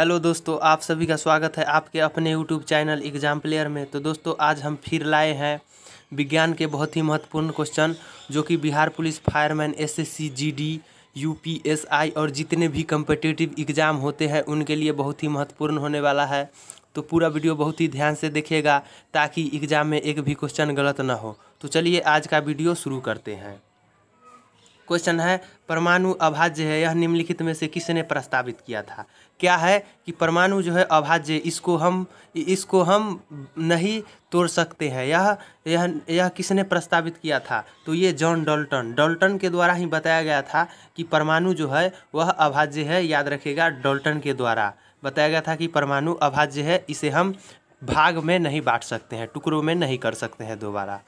hello दोस्तों आप सभी का स्वागत है आपके अपने यूट्यूब चैनल एग्जाम प्लेयर में तो दोस्तों आज हम फिर लाए हैं विज्ञान के बहुत ही महत्वपूर्ण क्वेश्चन जो कि Bihar police fireman S S C G D U P S I और जितने भी कम्पिटिटिव एग्ज़ाम होते हैं उनके लिए बहुत ही महत्वपूर्ण होने वाला है तो पूरा वीडियो बहुत ही ध्यान से देखिएगा ताकि एग्ज़ाम में एक भी क्वेश्चन गलत ना हो तो चलिए आज का वीडियो शुरू करते हैं क्वेश्चन है परमाणु अभाज्य है यह निम्नलिखित में से किसने प्रस्तावित किया था क्या है कि परमाणु जो है अभाज्य इसको हम इसको हम नहीं तोड़ सकते हैं यह यह यह किसने प्रस्तावित किया था तो ये जॉन डॉल्टन डॉल्टन के द्वारा ही बताया गया था कि परमाणु जो है वह अभाज्य है याद रखेगा डॉल्टन के द्वारा बताया गया था कि परमाणु अभाज्य है इसे हम भाग में नहीं बांट सकते हैं टुकड़ों में नहीं कर सकते हैं दोबारा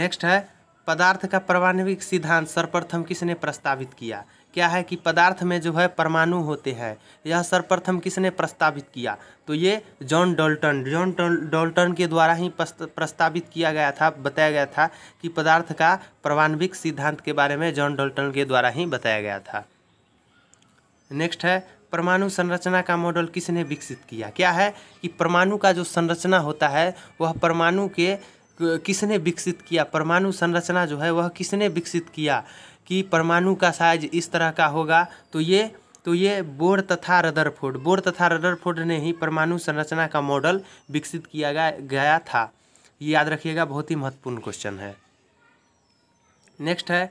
नेक्स्ट है पदार्थ का परमाणविक सिद्धांत सर्वप्रथम किसने प्रस्तावित किया क्या है कि पदार्थ में जो है परमाणु होते हैं यह सर्वप्रथम किसने प्रस्तावित किया तो ये जॉन डॉल्टन जॉन डॉल्टन के द्वारा ही प्रस्तावित किया गया था बताया गया था कि पदार्थ का परमाणविक सिद्धांत के बारे में जॉन डॉल्टन के द्वारा ही बताया गया था नेक्स्ट है परमाणु संरचना का मॉडल किसने विकसित किया क्या है कि परमाणु का जो संरचना होता है वह परमाणु के किसने विकसित किया परमाणु संरचना जो है वह किसने विकसित किया कि परमाणु का साइज इस तरह का होगा तो ये तो ये बोर तथा रदरफोर्ड बोर तथा रदरफोर्ड ने ही परमाणु संरचना का मॉडल विकसित किया गया था ये याद रखिएगा बहुत ही महत्वपूर्ण क्वेश्चन है नेक्स्ट है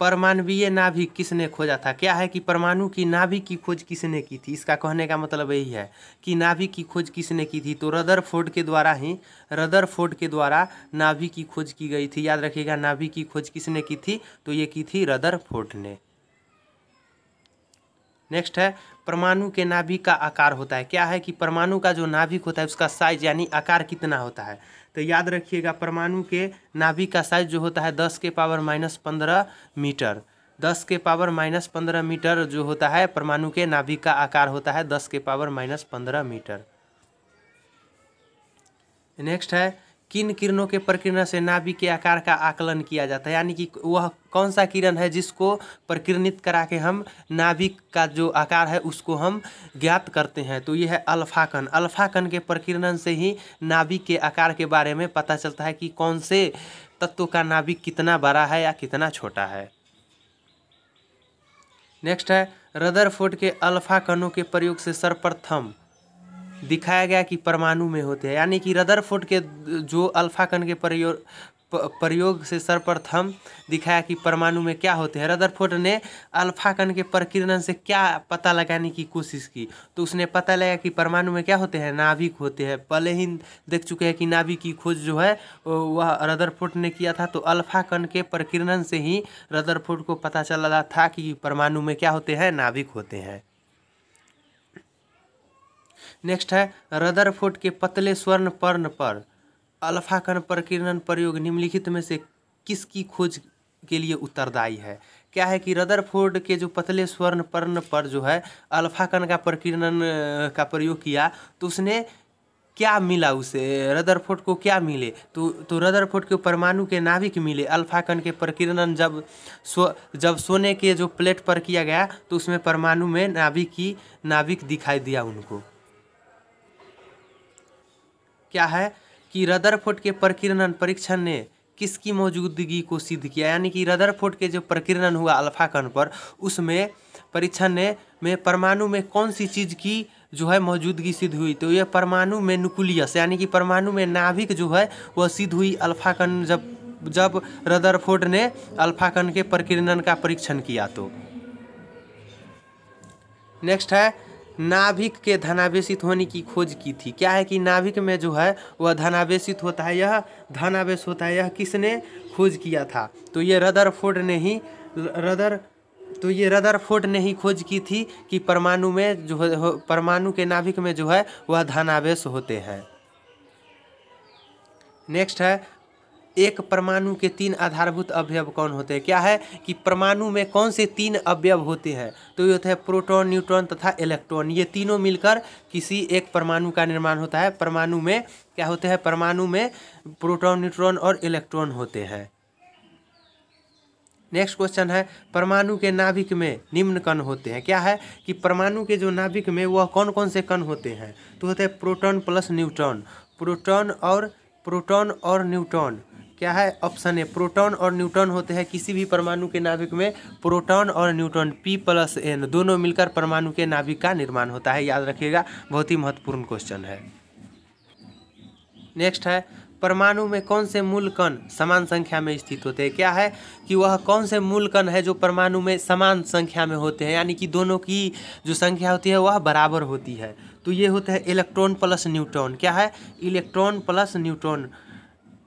परमाणवीय नाभि किसने खोजा था क्या है कि परमाणु की नाभि की खोज किसने की थी इसका कहने का मतलब यही है कि नाभि की खोज किसने की थी तो रदर फोर्ड के द्वारा ही रदर फोर्ड के द्वारा नाभि की खोज की गई थी याद रखिएगा नाभि की खोज किसने की थी तो ये की थी रदर फोर्ड ने नेक्स्ट है परमाणु के नाभिक का आकार होता है क्या है कि परमाणु का जो नाभिक होता है उसका साइज यानी आकार कितना होता है तो याद रखिएगा परमाणु के नाभिक का साइज जो होता है दस के पावर माइनस पंद्रह मीटर दस के पावर माइनस पंद्रह मीटर जो होता है परमाणु के नाभिक का आकार होता है दस के पावर माइनस पंद्रह मीटर नेक्स्ट है किन किरणों के प्रकीर्ण से नाभिक के आकार का आकलन किया जाता है यानी कि वह कौन सा किरण है जिसको प्रकीर्णित करा के हम नाभिक का जो आकार है उसको हम ज्ञात करते हैं तो ये है अल्फाकन अल्फाकन के प्रकीर्णन से ही नाभिक के आकार के बारे में पता चलता है कि कौन से तत्व का नाभिक कितना बड़ा है या कितना छोटा है नेक्स्ट है रदरफोर्ड के अल्फाकनों के प्रयोग से सर्वप्रथम दिखाया गया कि परमाणु में होते हैं यानी कि रदरफोर्ड के जो अल्फा कण के प्रयोग प्रयोग से सर्वप्रथम दिखाया कि परमाणु में क्या होते हैं रदरफोर्ड ने अल्फा कण के प्रकीर्णन से क्या पता लगाने की कोशिश की तो उसने पता लगा कि परमाणु में क्या होते हैं नाभिक होते हैं पहले ही देख चुके हैं कि नाभिक की खोज जो है वह रदरफोर्ड ने किया था तो अल्फा कण के प्रकीर्णन से ही रदरफोर्ड को पता चला था कि परमाणु में क्या होते हैं नाभिक होते हैं नेक्स्ट है रदरफुट के पतले स्वर्ण पर्ण पर अल्फाकण प्रकीर्णन प्रयोग निम्नलिखित में से किसकी खोज के लिए उत्तरदायी है क्या है कि रदरफोर्ड के जो पतले स्वर्ण पर्ण पर जो है अल्फाकन का प्रकीर्णन का प्रयोग किया तो उसने क्या मिला उसे रदरफोर्ड को क्या मिले तो तो रदरफोर्ड के परमाणु के नाभिक मिले अल्फाकन के प्रकीर्णन जब सो जब सोने के जो प्लेट पर किया गया तो उसमें परमाणु में नाभिक की नाभिक दिखाई दिया उनको क्या है कि रदरफोर्ड के प्रकीर्णन परीक्षण ने किसकी मौजूदगी को सिद्ध किया यानी कि रदरफोर्ड के जो प्रकीर्णन हुआ अल्फा कण पर उसमें परीक्षण ने में परमाणु में कौन सी चीज़ की जो है मौजूदगी सिद्ध हुई तो यह परमाणु में न्यूक्लियस यानी कि परमाणु में नाभिक जो है वह सिद्ध हुई अल्फा कण जब जब रदरफोर्ड ने अल्फा कण के प्रकीर्णन का परीक्षण किया तो नेक्स्ट है नाभिक के धनावेशित होने की खोज की थी क्या है कि नाभिक में जो है वह धनावेशित होता है यह धनावेश होता है यह किसने खोज किया था तो ये फोर्ड ने ही रदर तो ये रदर फोर्ड ने ही खोज की थी कि परमाणु में जो परमाणु के नाभिक में जो है वह धनावेश होते हैं नेक्स्ट है एक परमाणु के तीन आधारभूत अवयव कौन होते हैं क्या है कि परमाणु में कौन से तीन अवयव होते हैं तो ये होते हैं प्रोटॉन न्यूट्रॉन तथा इलेक्ट्रॉन ये तीनों मिलकर किसी एक परमाणु का निर्माण होता है परमाणु में क्या होते हैं परमाणु में प्रोटॉन न्यूट्रॉन और इलेक्ट्रॉन होते हैं नेक्स्ट क्वेश्चन है परमाणु के नाभिक में निम्न कण होते हैं क्या है कि परमाणु के जो नाभिक में वह कौन कौन से कण होते हैं तो होते हैं प्रोटॉन प्लस न्यूट्रॉन प्रोटॉन और प्रोटॉन और न्यूट्रॉन क्या है ऑप्शन ए प्रोटॉन और न्यूट्रॉन होते हैं किसी भी परमाणु के नाभिक में प्रोटॉन और न्यूट्रॉन पी प्लस एन दोनों मिलकर परमाणु के नाभिक का निर्माण होता है याद रखिएगा बहुत ही महत्वपूर्ण क्वेश्चन है नेक्स्ट है परमाणु में कौन से मूल कण समान संख्या में स्थित होते हैं क्या है कि वह कौन से मूल कण है जो परमाणु में समान संख्या में होते हैं यानी कि दोनों की जो संख्या होती है वह बराबर होती है तो ये होता है इलेक्ट्रॉन प्लस न्यूट्रॉन क्या है electron plus neutron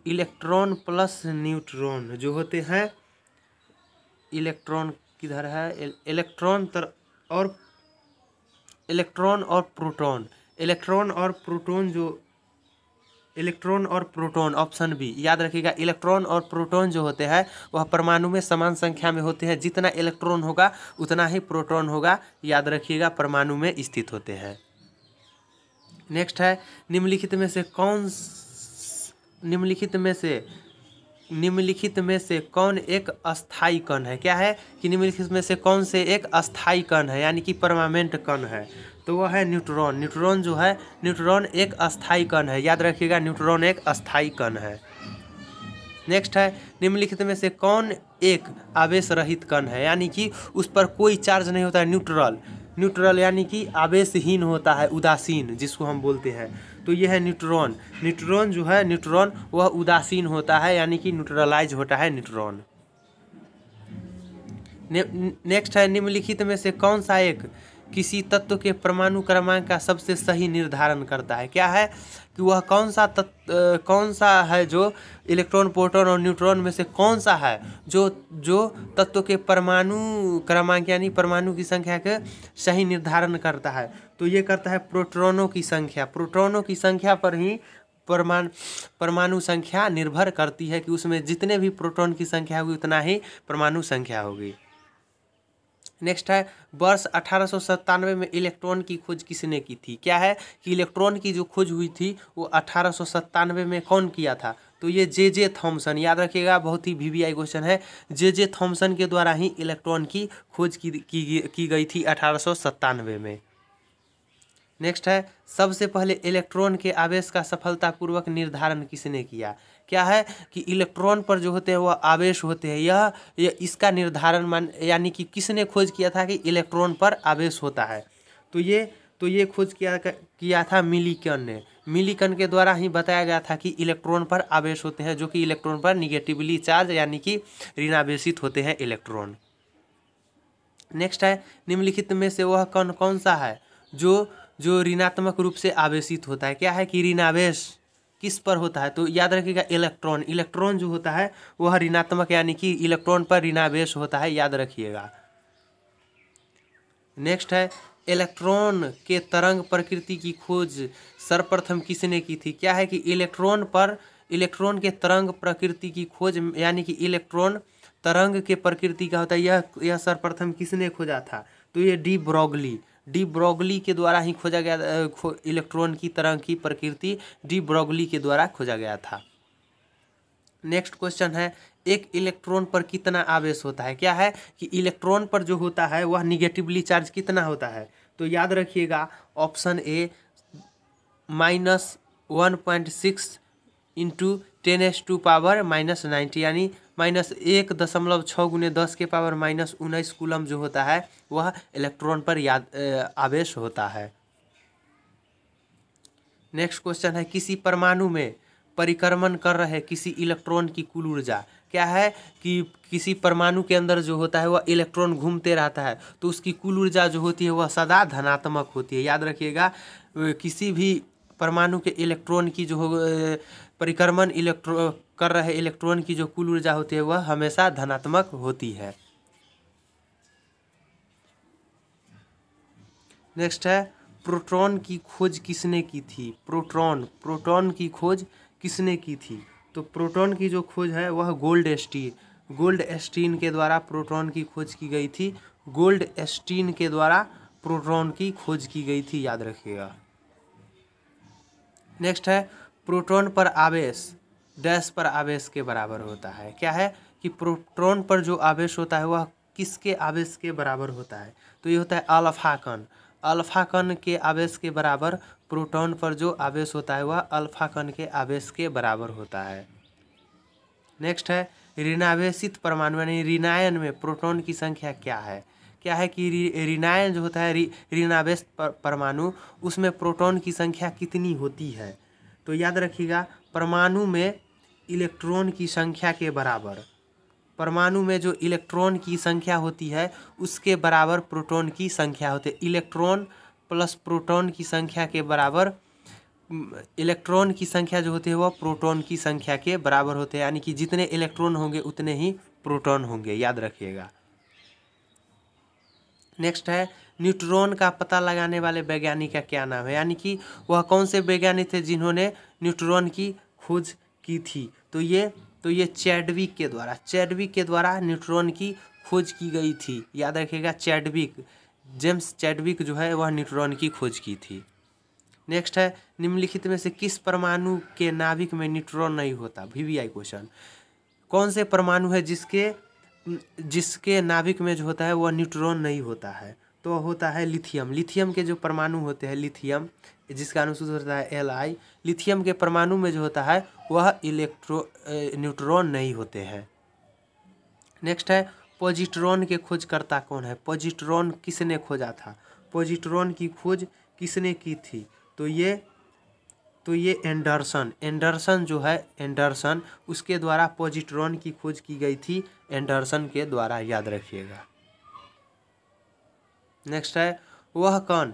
electron plus neutron जो होते हैं इलेक्ट्रॉन किधर है इलेक्ट्रॉन तर और इलेक्ट्रॉन और प्रोटॉन इलेक्ट्रॉन और प्रोटॉन जो इलेक्ट्रॉन और प्रोटॉन ऑप्शन बी याद रखिएगा इलेक्ट्रॉन और प्रोटॉन जो होते हैं वह परमाणु में समान संख्या में होते हैं जितना इलेक्ट्रॉन होगा उतना ही प्रोटॉन होगा याद रखिएगा परमाणु में स्थित होते हैं नेक्स्ट है निम्नलिखित में से कौन निम्नलिखित में से निम्नलिखित में से कौन एक अस्थाई कण है क्या है कि निम्नलिखित में से कौन से एक अस्थाई कण है यानी कि परमानेंट कण है तो वह है न्यूट्रॉन न्यूट्रॉन जो है न्यूट्रॉन एक अस्थाई कण है याद रखिएगा न्यूट्रॉन एक अस्थाई कण है नेक्स्ट है निम्नलिखित में से कौन एक आवेश रहित कण है यानी कि उस पर कोई चार्ज नहीं होता है न्यूट्रल न्यूट्रल यानी कि आवेशहीन होता है उदासीन जिसको हम बोलते हैं तो ये है न्यूट्रॉन न्यूट्रॉन जो है न्यूट्रॉन वह उदासीन होता है यानी कि न्यूट्रलाइज होता है न्यूट्रॉन नेक्स्ट है निम्नलिखित में से कौन सा एक किसी तत्व के परमाणु क्रमांक का सबसे सही निर्धारण करता है क्या है कि वह कौन सा तत्व कौन सा है जो इलेक्ट्रॉन प्रोटॉन और न्यूट्रॉन में से कौन सा है जो जो तत्व के परमाणु क्रमांक यानी परमाणु की संख्या के सही निर्धारण करता है तो ये करता है प्रोट्रॉनों की संख्या प्रोट्रॉनों की संख्या पर ही परमाणु परमाणु संख्या निर्भर करती है कि उसमें जितने भी प्रोटॉन की संख्या होगी उतना ही परमाणु संख्या होगी नेक्स्ट है वर्ष अठारह में इलेक्ट्रॉन की खोज किसने की थी क्या है कि इलेक्ट्रॉन की जो खोज हुई थी वो अठारह में कौन किया था तो ये जे जे थॉम्सन याद रखिएगा बहुत ही वी क्वेश्चन है जे जे थॉम्सन के द्वारा ही इलेक्ट्रॉन की खोज की, की, की गई थी अठारह में नेक्स्ट है सबसे पहले इलेक्ट्रॉन के आवेश का सफलतापूर्वक निर्धारण किसने किया क्या है कि इलेक्ट्रॉन पर जो होते हैं वह आवेश होते हैं यह इसका निर्धारण मान यानी कि किसने खोज किया था कि इलेक्ट्रॉन पर आवेश होता है तो ये तो ये खोज किया किया था मिलीकन ने मिलीकन के द्वारा ही बताया गया था कि इलेक्ट्रॉन पर आवेश होते हैं जो कि इलेक्ट्रॉन पर निगेटिवली चार्ज यानी कि ऋणावेशित होते हैं इलेक्ट्रॉन नेक्स्ट है निम्नलिखित में से वह कौन कौन सा है जो जो ऋणात्मक रूप से आवेशित होता है क्या है कि ऋणावेश किस पर होता है तो याद रखिएगा इलेक्ट्रॉन इलेक्ट्रॉन जो होता है वह ऋणात्मक यानी कि इलेक्ट्रॉन पर ऋणावेश होता है याद रखिएगा नेक्स्ट है इलेक्ट्रॉन के तरंग प्रकृति की खोज सर्वप्रथम किसने की थी क्या है कि इलेक्ट्रॉन पर इलेक्ट्रॉन के तरंग प्रकृति की खोज यानी कि इलेक्ट्रॉन तरंग के प्रकृति का होता है यह यह सर्वप्रथम किसने खोजा था तो ये डी ब्रॉगली डी ब्रोगली के द्वारा ही खोजा गया खो, इलेक्ट्रॉन की तरह की प्रकृति डी ब्रोगली के द्वारा खोजा गया था नेक्स्ट क्वेश्चन है एक इलेक्ट्रॉन पर कितना आवेश होता है क्या है कि इलेक्ट्रॉन पर जो होता है वह निगेटिवली चार्ज कितना होता है तो याद रखिएगा option A minus one point six into tens two power minus nineteen यानी माइनस एक दशमलव छः गुने दस के पावर माइनस उन्नीस कूलम जो होता है वह इलेक्ट्रॉन पर याद आवेश होता है नेक्स्ट क्वेश्चन है किसी परमाणु में परिक्रमण कर रहे किसी इलेक्ट्रॉन की कुल ऊर्जा क्या है कि किसी परमाणु के अंदर जो होता है वह इलेक्ट्रॉन घूमते रहता है तो उसकी कुल ऊर्जा जो होती है वह सदा धनात्मक होती है याद रखिएगा किसी भी परमाणु के इलेक्ट्रॉन की जो परिक्रमण इलेक्ट्रो कर रहे इलेक्ट्रॉन की जो कुल ऊर्जा होती है वह हमेशा धनात्मक होती है नेक्स्ट है प्रोटॉन की खोज किसने की थी प्रोटॉन प्रोटॉन की खोज किसने की थी तो प्रोटॉन की जो खोज है वह गोल्ड एस्टी गोल्ड एस्टीन के द्वारा प्रोटॉन की खोज की गई थी गोल्ड एस्टीन के द्वारा प्रोटॉन की खोज की गई थी याद रखिएगा नेक्स्ट है प्रोटॉन पर आवेश डैश पर आवेश के बराबर होता है क्या है कि प्रोटॉन पर जो आवेश होता है वह किसके आवेश के बराबर होता है तो ये होता है अल्फाकन अल्फाकन के आवेश के बराबर प्रोटॉन पर जो आवेश होता है वह अल्फाकन के आवेश के बराबर होता है नेक्स्ट है ऋणावेशित परमाणु यानी ऋणायन में प्रोटॉन की संख्या क्या है क्या है कि ऋणायन जो होता है ऋणावेश परमाणु उसमें प्रोटॉन की संख्या कितनी होती है तो याद रखिएगा परमाणु में इलेक्ट्रॉन की संख्या के बराबर परमाणु में जो इलेक्ट्रॉन की संख्या होती है उसके बराबर प्रोटॉन की संख्या होती है इलेक्ट्रॉन प्लस प्रोटॉन की संख्या के बराबर इलेक्ट्रॉन की संख्या जो होती है वह प्रोटॉन की संख्या के बराबर होते हैं यानी कि जितने इलेक्ट्रॉन होंगे उतने ही प्रोटॉन होंगे याद रखिएगा नेक्स्ट है न्यूट्रॉन का पता लगाने वाले वैज्ञानिक का क्या नाम है यानी कि वह कौन से वैज्ञानिक थे जिन्होंने न्यूट्रॉन की खोज की थी तो ये तो ये चैडविक के द्वारा चैडविक के द्वारा न्यूट्रॉन की खोज की गई थी याद रखिएगा चैडविक जेम्स चैडविक जो है वह न्यूट्रॉन की खोज की थी नेक्स्ट है निम्नलिखित में से किस परमाणु के नाभिक में न्यूट्रॉन नहीं होता वीवीआई क्वेश्चन कौन से परमाणु है जिसके जिसके नाभिक में जो होता है वह न्यूट्रॉन नहीं होता है तो होता है लिथियम लिथियम के जो परमाणु होते हैं लिथियम जिसका अनुसूचित होता है एल आई लिथियम के परमाणु में जो होता है वह इलेक्ट्रो न्यूट्रॉन नहीं होते हैं नेक्स्ट है पॉजिट्रॉन के खोजकर्ता कौन है पॉजिट्रॉन किसने खोजा था पॉजिट्रॉन की खोज किसने की थी तो ये तो ये एंडरसन एंडरसन जो है एंडरसन उसके द्वारा पॉजिट्रॉन की खोज की गई थी एंडरसन के द्वारा याद रखिएगा नेक्स्ट है वह कौन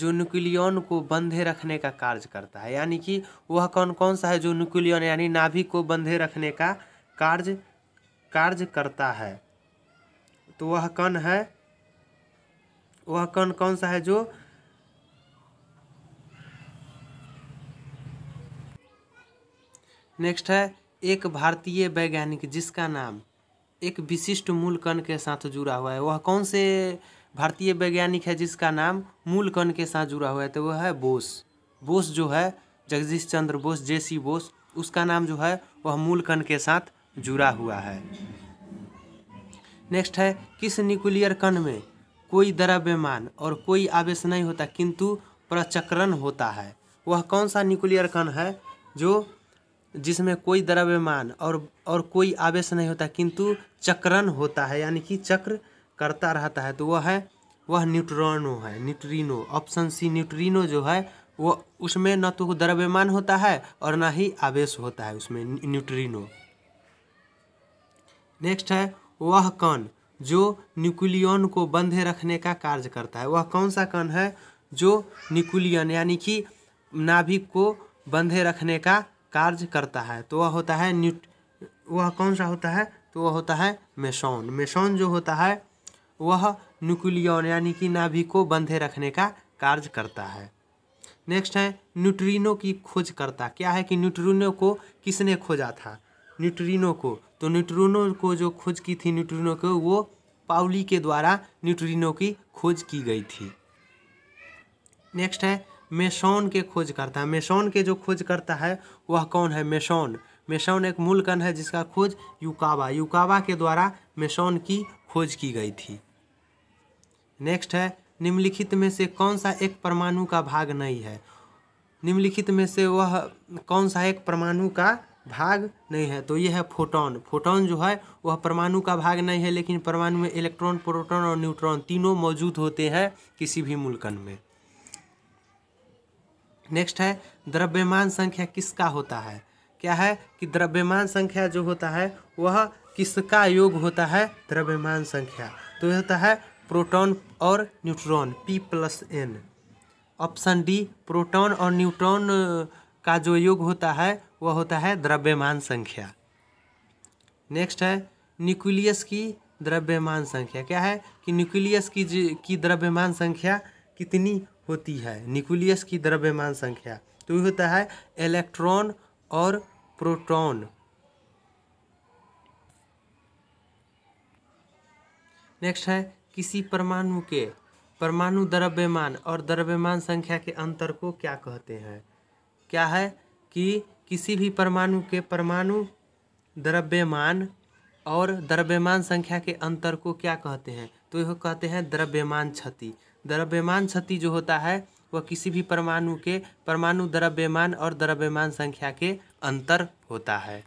जो न्यूक्लियन को बंधे रखने का कार्य करता है यानी कि वह कौन कौन सा है जो न्यूक्लियन यानी नाभिक को बंधे रखने का कार्य कार्य करता है तो वह कौन है वह कौन कौन सा है जो नेक्स्ट है एक भारतीय वैज्ञानिक जिसका नाम एक विशिष्ट मूल कण के साथ जुड़ा हुआ है वह कौन से भारतीय वैज्ञानिक है जिसका नाम मूल कण के साथ जुड़ा हुआ है तो वह है बोस बोस जो है जगदीश चंद्र बोस जे सी बोस उसका नाम जो है वह मूल कण के साथ जुड़ा हुआ है नेक्स्ट है किस न्यूक्लियर कण में कोई द्रव्यमान और कोई आवेश नहीं होता किंतु प्रचक्रण होता है वह कौन सा न्यूक्लियर कण है जो जिसमें कोई द्रव्यमान और और कोई आवेश नहीं होता किंतु चक्रण होता है यानी कि चक्र करता रहता है तो वह है वह न्यूट्रॉनो है न्यूट्रिनो ऑप्शन सी न्यूट्रिनो जो है वो उसमें न तो द्रव्यमान होता है और ना ही आवेश होता है उसमें न्यूट्रिनो नेक्स्ट है वह कण जो न्यूक्लियन को बंधे रखने का कार्य करता है वह कौन सा कण है जो न्यूक्लियन यानी कि नाभिक को बंधे रखने का कार्य करता है तो वह होता है न्यूट वह कौन सा होता है तो वह होता है मेसौन मेसौन जो होता है वह न्यूक्लियन यानी कि नाभि को बंधे रखने का कार्य करता है नेक्स्ट है न्यूट्रिनो की खोज करता क्या है कि न्यूट्रिनो को किसने खोजा था न्यूट्रिनो को तो न्यूट्रिनो को जो खोज की थी न्यूट्रिनो को वो पाउली के द्वारा न्यूट्रिनो की खोज की गई थी नेक्स्ट है मेसोन के खोज करता मेसोन के जो खोज करता है वह कौन है मेसोन मेसोन एक मूल कण है जिसका खोज युकावा युकावा के द्वारा मेसोन की खोज की गई थी नेक्स्ट है निम्नलिखित में से कौन सा एक परमाणु का भाग नहीं है निम्नलिखित में से वह कौन सा एक परमाणु का भाग नहीं है तो यह है फोटोन फोटोन जो है वह परमाणु का भाग नहीं है लेकिन परमाणु में इलेक्ट्रॉन प्रोटॉन और न्यूट्रॉन तीनों मौजूद होते हैं किसी भी मूलकन में नेक्स्ट है द्रव्यमान संख्या किसका होता है क्या है कि द्रव्यमान संख्या जो होता है वह किसका योग होता है द्रव्यमान संख्या तो यह होता है प्रोटॉन और neutron P plus N option D proton और न्यूट्रॉन का जो योग होता है वह होता है द्रव्यमान संख्या नेक्स्ट है न्यूक्लियस की द्रव्यमान संख्या क्या है कि न्यूक्लियस की की द्रव्यमान संख्या कितनी होती है न्यूक्लियस की द्रव्यमान संख्या तो ये होता है इलेक्ट्रॉन और प्रोटॉन नेक्स्ट है किसी परमाणु के परमाणु द्रव्यमान और द्रव्यमान संख्या के अंतर को क्या कहते हैं क्या है कि किसी भी परमाणु के परमाणु द्रव्यमान और द्रव्यमान संख्या के अंतर को क्या कहते हैं तो यह कहते हैं द्रव्यमान क्षति द्रव्यमान क्षति जो होता है वह किसी भी परमाणु के परमाणु द्रव्यमान और द्रव्यमान संख्या के अंतर होता है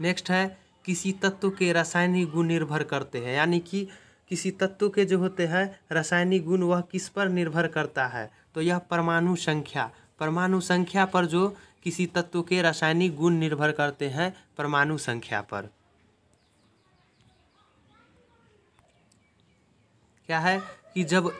नेक्स्ट है किसी तत्व के रासायनिक गुण निर्भर करते हैं यानी कि किसी तत्व के जो होते हैं रासायनिक गुण वह किस पर निर्भर करता है तो यह परमाणु संख्या परमाणु संख्या पर जो किसी तत्व के रासायनिक गुण निर्भर करते हैं परमाणु संख्या पर क्या है कि जब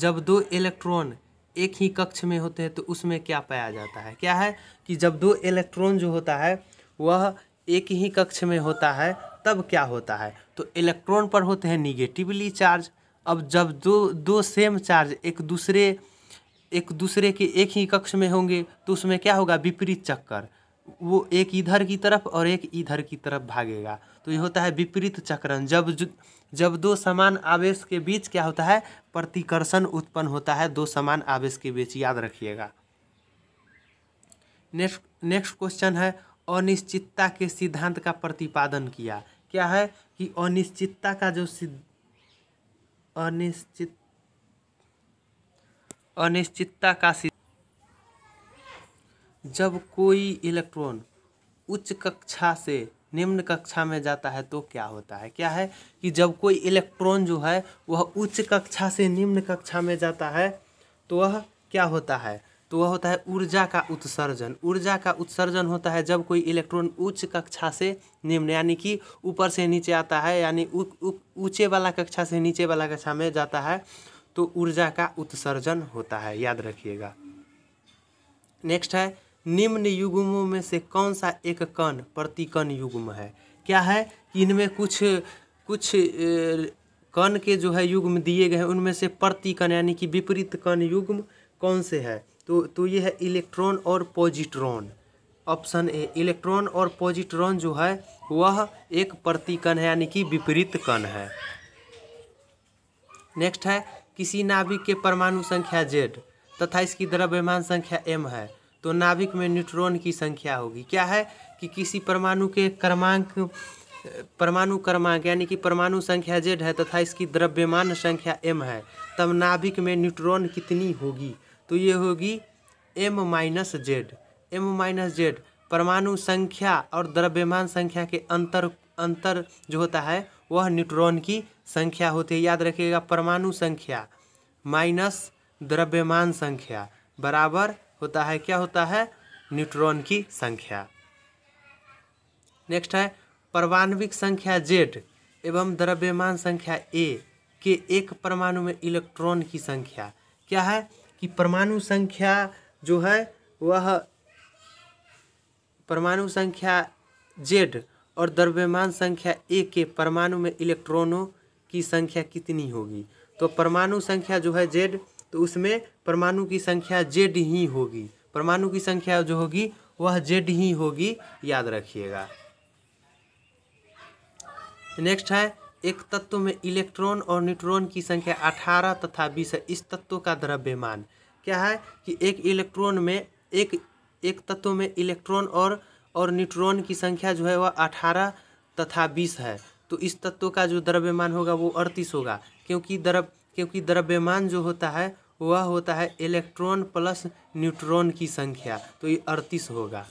जब दो इलेक्ट्रॉन एक ही कक्ष में होते हैं तो उसमें क्या पाया जाता है क्या है कि जब दो इलेक्ट्रॉन जो होता है वह एक ही कक्ष में होता है तब क्या होता है तो इलेक्ट्रॉन पर होते हैं निगेटिवली चार्ज अब जब दो दो सेम चार्ज एक दूसरे एक दूसरे के एक ही कक्ष में होंगे तो उसमें क्या होगा विपरीत चक्कर वो एक इधर की तरफ और एक इधर की तरफ भागेगा तो ये होता है विपरीत चक्रण जब जब दो समान आवेश के बीच क्या होता है प्रतिकर्षण उत्पन्न होता है दो समान आवेश के बीच याद रखिएगा नेक्स्ट नेक्स्ट क्वेश्चन है अनिश्चितता के सिद्धांत का प्रतिपादन किया क्या है कि अनिश्चितता का जो सिद्ध अनिश्चित अनिश्चितता का जब कोई इलेक्ट्रॉन उच्च कक्षा से निम्न कक्षा में जाता है तो क्या होता है क्या है कि जब कोई इलेक्ट्रॉन जो है वह उच्च कक्षा से निम्न कक्षा में जाता है तो वह क्या होता है तो वह होता है ऊर्जा का उत्सर्जन ऊर्जा का उत्सर्जन होता है जब कोई इलेक्ट्रॉन उच्च कक्षा से निम्न यानी कि ऊपर से नीचे आता है यानी ऊँचे वाला कक्षा से नीचे वाला कक्षा में जाता है तो ऊर्जा का उत्सर्जन होता है याद रखिएगा नेक्स्ट है निम्न युग्मों में से कौन सा एक कण प्रतिकण युग्म है क्या है इनमें कुछ कुछ कण के जो है युग्म दिए गए हैं उनमें से प्रतिकण यानी कि विपरीत कण युग्म कौन से है तो तो ये है इलेक्ट्रॉन और पॉजिट्रॉन ऑप्शन ए इलेक्ट्रॉन और पॉजिट्रॉन जो है वह एक प्रतिकण है यानी कि विपरीत कण है नेक्स्ट है किसी नाभिक के परमाणु संख्या जेड तथा इसकी द्रव्यमान संख्या एम है तो नाभिक में न्यूट्रॉन की संख्या होगी क्या है कि किसी परमाणु के क्रमांक परमाणु क्रमांक यानी कि परमाणु संख्या जेड है तथा इसकी द्रव्यमान संख्या एम है तब नाभिक में न्यूट्रॉन कितनी होगी तो ये होगी M minus Z M minus Z परमाणु संख्या और द्रव्यमान संख्या के अंतर अंतर जो होता है वह न्यूट्रॉन की संख्या होती है याद रखिएगा परमाणु संख्या माइनस द्रव्यमान संख्या बराबर होता है क्या होता है न्यूट्रॉन की संख्या नेक्स्ट है परमाणविक संख्या जेड एवं द्रव्यमान संख्या ए के एक परमाणु में इलेक्ट्रॉन की संख्या क्या है कि परमाणु संख्या जो है वह परमाणु संख्या जेड और द्रव्यमान संख्या ए के परमाणु में इलेक्ट्रॉनों की संख्या कितनी होगी तो परमाणु संख्या जो है जेड तो उसमें परमाणु की संख्या जेड ही होगी परमाणु की संख्या जो होगी वह जेड ही होगी याद रखिएगा नेक्स्ट है एक तत्व में इलेक्ट्रॉन और न्यूट्रॉन की संख्या 18 तथा 20 है इस तत्व का द्रव्यमान क्या है कि एक इलेक्ट्रॉन में एक एक तत्व में इलेक्ट्रॉन और और न्यूट्रॉन की संख्या जो है वह अठारह तथा बीस है तो इस तत्व का जो द्रव्यमान होगा वो अड़तीस होगा क्योंकि द्रव क्योंकि द्रव्यमान जो होता है वह होता है इलेक्ट्रॉन प्लस न्यूट्रॉन की संख्या तो ये अड़तीस होगा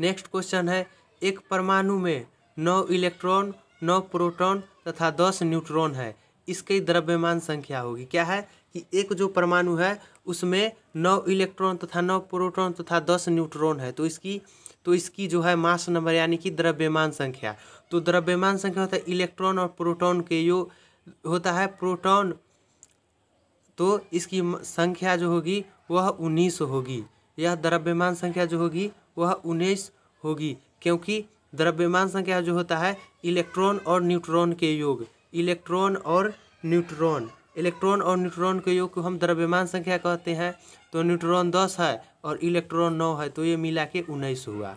नेक्स्ट क्वेश्चन है एक परमाणु में नौ इलेक्ट्रॉन नौ प्रोटॉन तथा दस न्यूट्रॉन है इसकी द्रव्यमान संख्या होगी क्या है कि एक जो परमाणु है उसमें नौ इलेक्ट्रॉन तथा नौ प्रोटॉन तथा दस न्यूट्रॉन है तो इसकी तो इसकी जो है मास नंबर यानी कि द्रव्यमान संख्या तो द्रव्यमान संख्या होता है इलेक्ट्रॉन और प्रोटॉन के यो होता है प्रोटॉन तो इसकी संख्या जो होगी वह उन्नीस होगी यह द्रव्यमान संख्या जो होगी वह उन्नीस होगी क्योंकि द्रव्यमान संख्या जो होता है इलेक्ट्रॉन और न्यूट्रॉन के योग इलेक्ट्रॉन और न्यूट्रॉन इलेक्ट्रॉन और न्यूट्रॉन के योग को हम द्रव्यमान संख्या कहते हैं तो न्यूट्रॉन दस है और इलेक्ट्रॉन नौ है तो ये मिला के उन्नीस हुआ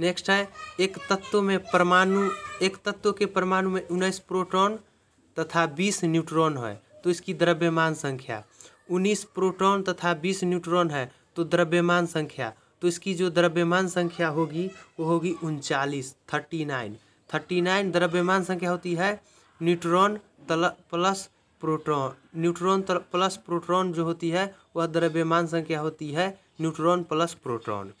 नेक्स्ट है एक तत्व में परमाणु एक तत्व के परमाणु में उन्नीस प्रोटॉन तथा बीस न्यूट्रॉन है तो इसकी द्रव्यमान संख्या उन्नीस प्रोटॉन तथा बीस न्यूट्रॉन है तो द्रव्यमान संख्या तो इसकी जो द्रव्यमान संख्या होगी वो होगी उनचालीस थर्टी नाइन थर्टी नाइन द्रव्यमान संख्या होती है neutron plus proton neutron plus proton जो होती है वह द्रव्यमान संख्या होती है न्यूट्रॉन प्लस प्रोटॉन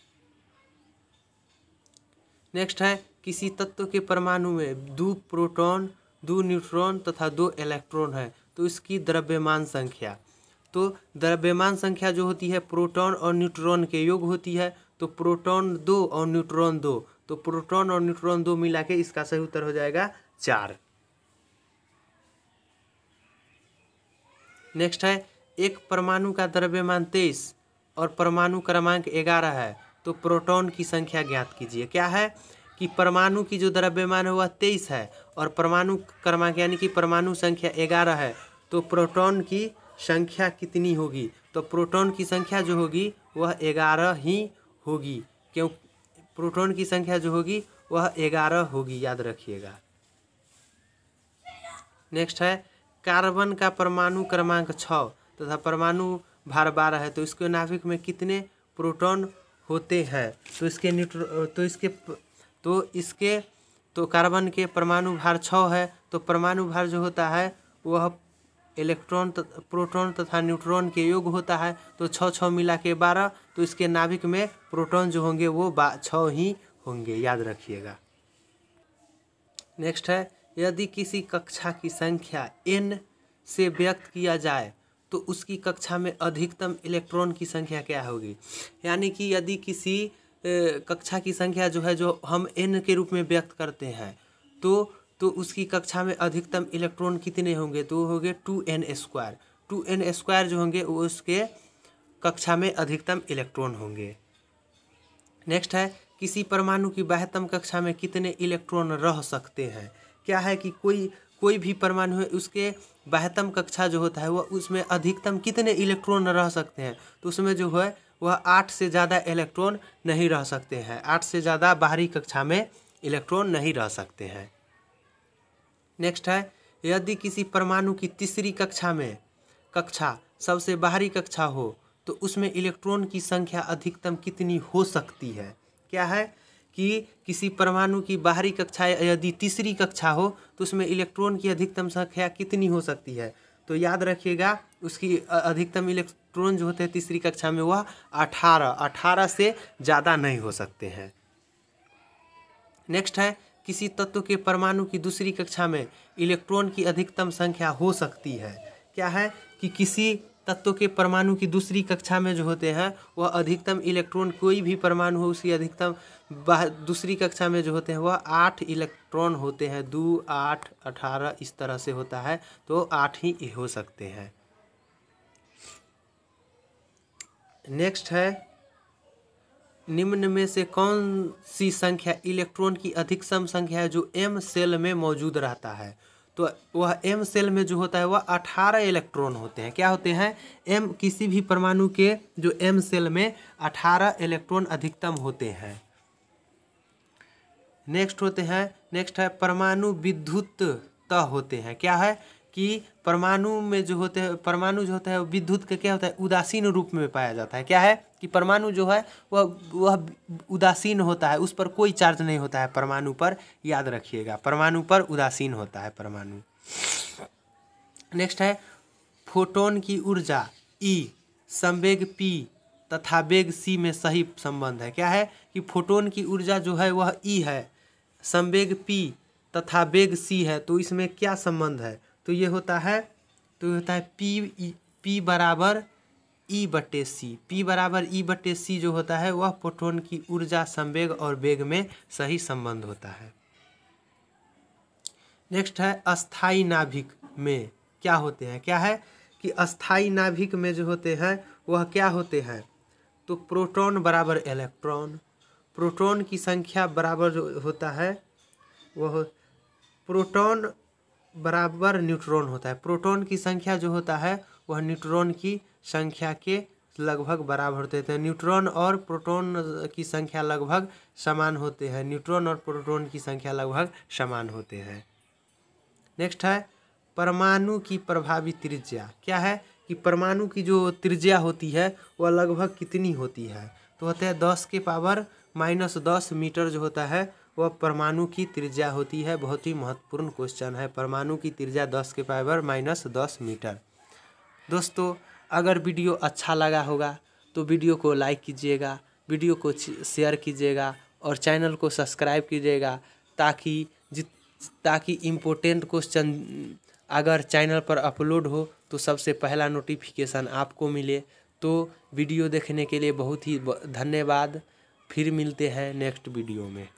नेक्स्ट है किसी तत्व के परमाणु में दो प्रोटॉन दो न्यूट्रॉन तथा दो इलेक्ट्रॉन है तो इसकी द्रव्यमान संख्या तो द्रव्यमान संख्या जो होती है प्रोटॉन और न्यूट्रॉन के योग होती है तो प्रोटॉन दो और न्यूट्रॉन दो तो प्रोटॉन और न्यूट्रॉन दो मिला के इसका सही उत्तर हो जाएगा चार नेक्स्ट है एक परमाणु का द्रव्यमान तेईस और परमाणु क्रमांक ग्यारह है तो प्रोटॉन की संख्या ज्ञात कीजिए क्या है कि परमाणु की जो द्रव्यमान है वह तेईस है और परमाणु क्रमांक यानी कि परमाणु संख्या ग्यारह है तो प्रोटॉन की संख्या कितनी होगी तो प्रोटॉन की संख्या जो होगी वह ग्यारह ही होगी क्यों प्रोटॉन की संख्या जो होगी वह ग्यारह होगी याद रखिएगा नेक्स्ट है कार्बन का परमाणु क्रमांक छ तथा परमाणु भार बारह है तो इसके नाभिक में कितने प्रोटॉन होते हैं तो इसके न्यूट्रो तो इसके तो इसके तो कार्बन के परमाणु भार छः है तो परमाणु भार जो होता है वह इलेक्ट्रॉन प्रोटॉन तथा न्यूट्रॉन के योग होता है तो छः छः मिला के बारह तो इसके नाभिक में प्रोटॉन जो होंगे वो बा ही होंगे याद रखिएगा नेक्स्ट है यदि किसी कक्षा की संख्या एन से व्यक्त किया जाए तो उसकी कक्षा में अधिकतम इलेक्ट्रॉन की संख्या क्या होगी यानी कि यदि किसी कक्षा की संख्या जो है जो हम एन के रूप में व्यक्त करते हैं तो तो उसकी कक्षा में अधिकतम इलेक्ट्रॉन कितने होंगे तो हो गए two N square two N square जो होंगे वो उसके कक्षा में अधिकतम इलेक्ट्रॉन होंगे नेक्स्ट है किसी परमाणु की बाह्यतम कक्षा में कितने इलेक्ट्रॉन रह सकते हैं क्या है कि कोई कोई भी परमाणु है उसके बहत्तम कक्षा जो होता है वह उसमें अधिकतम कितने इलेक्ट्रॉन रह सकते हैं तो उसमें जो है वह आठ से ज़्यादा इलेक्ट्रॉन नहीं रह सकते हैं आठ से ज़्यादा बाहरी कक्षा में इलेक्ट्रॉन नहीं रह सकते हैं नेक्स्ट है यदि किसी परमाणु की तीसरी कक्षा में कक्षा सबसे बाहरी कक्षा हो तो उसमें इलेक्ट्रॉन की संख्या अधिकतम कितनी हो सकती है क्या है कि किसी परमाणु की बाहरी कक्षा यदि तीसरी कक्षा हो तो उसमें इलेक्ट्रॉन की अधिकतम संख्या कितनी हो सकती है तो याद रखिएगा उसकी अधिकतम इलेक्ट्रॉन जो होते हैं तीसरी कक्षा में वह अठारह अठारह से ज़्यादा नहीं हो सकते हैं नेक्स्ट है किसी तत्व के परमाणु की दूसरी कक्षा में इलेक्ट्रॉन की अधिकतम संख्या हो सकती है क्या है कि किसी तत्व के परमाणु की दूसरी कक्षा में जो होते हैं वह अधिकतम इलेक्ट्रॉन कोई भी परमाणु हो उसकी अधिकतम बाहर दूसरी कक्षा में जो होते हैं वह आठ इलेक्ट्रॉन होते हैं दो आठ अठारह इस तरह से होता है तो आठ ही हो सकते हैं नेक्स्ट है निम्न में से कौन सी संख्या इलेक्ट्रॉन की अधिकतम संख्या है जो एम सेल में मौजूद रहता है तो वह एम सेल में जो होता है वह अठारह इलेक्ट्रॉन होते हैं क्या होते हैं एम किसी भी परमाणु के जो एम सेल में अठारह इलेक्ट्रॉन अधिकतम होते हैं नेक्स्ट होते हैं नेक्स्ट है परमाणु विद्युत त होते हैं क्या है कि परमाणु में जो होते हैं परमाणु जो होता है विद्युत का क्या होता है उदासीन रूप में पाया जाता है क्या है कि परमाणु जो है वह वह उदासीन होता है उस पर कोई चार्ज नहीं होता है परमाणु पर याद रखिएगा परमाणु पर उदासीन होता है परमाणु नेक्स्ट है फोटोन की ऊर्जा ई e, संवेग पी तथा वेग सी में सही संबंध है क्या है कि फोटोन की ऊर्जा जो है वह ई e है संवेग पी तथा वेग सी है तो इसमें क्या संबंध है तो ये होता है तो ये होता है पी पी बराबर ई बटे सी पी बराबर ई बटे सी जो होता है वह प्रोटोन की ऊर्जा संवेग और वेग में सही संबंध होता है नेक्स्ट है अस्थाई नाभिक में क्या होते हैं क्या है कि अस्थाई नाभिक में जो होते हैं वह क्या होते हैं तो प्रोटॉन बराबर इलेक्ट्रॉन प्रोटॉन की संख्या बराबर जो होता है वह प्रोटॉन बराबर न्यूट्रॉन होता है प्रोटॉन की संख्या जो होता है वह न्यूट्रॉन की संख्या के लगभग बराबर होते हैं न्यूट्रॉन और प्रोटॉन की संख्या लगभग समान होते हैं न्यूट्रॉन और प्रोटॉन की संख्या लगभग समान होते हैं नेक्स्ट है परमाणु की प्रभावी त्रिज्या क्या है कि परमाणु की जो त्रिज्या होती है वह लगभग कितनी होती है तो होते हैं दस के पावर माइनस दस मीटर जो होता है वह परमाणु की त्रिज्या होती है बहुत ही महत्वपूर्ण क्वेश्चन है परमाणु की त्रिज्या दस के पाइबर माइनस दस मीटर दोस्तों अगर वीडियो अच्छा लगा होगा तो वीडियो को लाइक कीजिएगा वीडियो को शेयर कीजिएगा और चैनल को सब्सक्राइब कीजिएगा ताकि जित ताकि इम्पोर्टेंट क्वेश्चन अगर चैनल पर अपलोड हो तो सबसे पहला नोटिफिकेशन आपको मिले तो वीडियो देखने के लिए बहुत ही धन्यवाद फिर मिलते हैं नेक्स्ट वीडियो में